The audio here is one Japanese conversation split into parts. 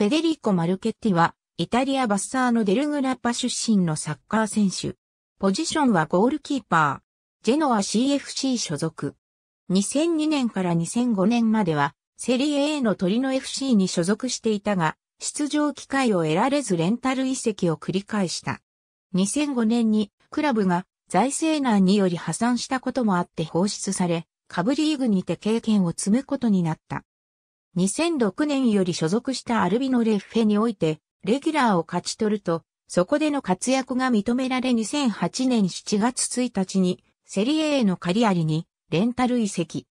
フェデリコ・マルケッティは、イタリア・バッサーのデルグラッパ出身のサッカー選手。ポジションはゴールキーパー。ジェノア CFC 所属。2002年から2005年までは、セリエ A の鳥の FC に所属していたが、出場機会を得られずレンタル移籍を繰り返した。2005年にクラブが財政難により破産したこともあって放出され、カブリーグにて経験を積むことになった。2006年より所属したアルビノレッフェにおいて、レギュラーを勝ち取ると、そこでの活躍が認められ2008年7月1日に、セリエへのカリアリに、レンタル移籍。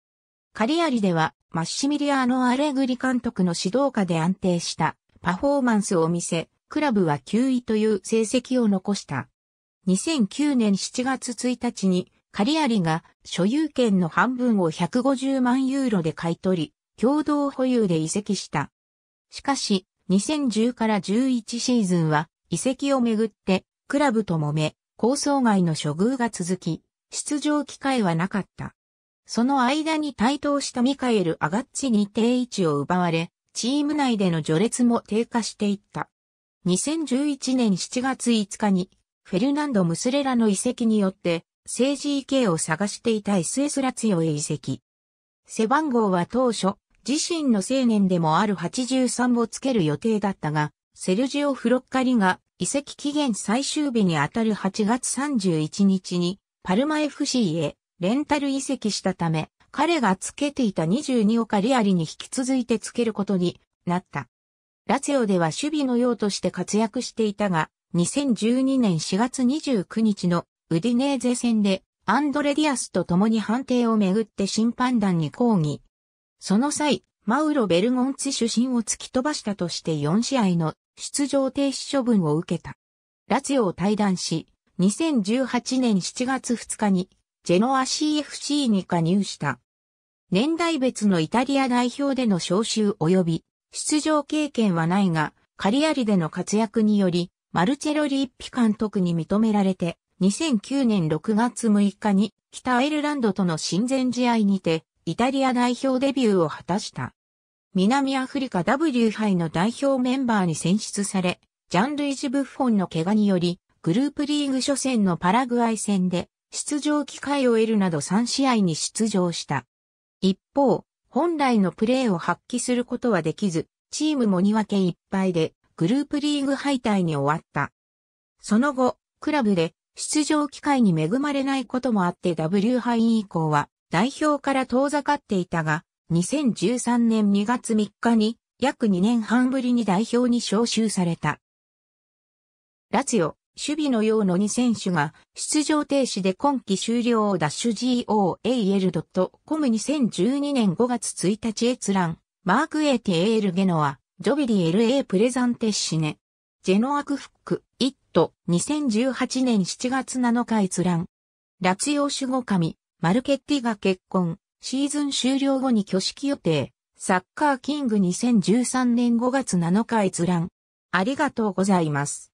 カリアリでは、マッシミリアーノ・アレグリ監督の指導下で安定したパフォーマンスを見せ、クラブは9位という成績を残した。2009年7月1日に、カリアリが所有権の半分を150万ユーロで買い取り、共同保有で移籍した。しかし、2010から11シーズンは、移籍をめぐって、クラブともめ、構想外の処遇が続き、出場機会はなかった。その間に台頭したミカエル・アガッチに定位置を奪われ、チーム内での序列も低下していった。2011年7月5日に、フェルナンド・ムスレラの移籍によって、政治 EK を探していた SS ラツヨへ移籍。背番号は当初、自身の青年でもある83をつける予定だったが、セルジオ・フロッカリが移籍期限最終日にあたる8月31日にパルマ FC へレンタル移籍したため、彼がつけていた22をカリアリに引き続いてつけることになった。ラツェオでは守備のようとして活躍していたが、2012年4月29日のウディネーゼ戦でアンドレディアスと共に判定をめぐって審判団に抗議、その際、マウロ・ベルゴンツ主審を突き飛ばしたとして4試合の出場停止処分を受けた。ラツィオを退団し、2018年7月2日に、ジェノア CFC に加入した。年代別のイタリア代表での招集及び、出場経験はないが、カリアリでの活躍により、マルチェロ・リッピ監督に認められて、2009年6月6日に北アイルランドとの親善試合にてイタリア代表デビューを果たした。南アフリカ W 杯の代表メンバーに選出され、ジャンルイジ・ブッフォンの怪我により、グループリーグ初戦のパラグアイ戦で、出場機会を得るなど3試合に出場した。一方、本来のプレーを発揮することはできず、チームもに分けいっぱいで、グループリーグ敗退に終わった。その後、クラブで出場機会に恵まれないこともあって W 杯以降は代表から遠ざかっていたが、2013年2月3日に約2年半ぶりに代表に招集された。ラツヨ、守備のようの2選手が出場停止で今季終了をダッシュ goal.com2012 年5月1日閲覧、マークエテ a ー l ゲノア、ジョビリ LA プレザンテッシネ、ジェノアクフック、イット、2018年7月7日閲覧、ラツヨ守護神、マルケッティが結婚、シーズン終了後に挙式予定、サッカーキング2013年5月7日閲覧。ありがとうございます。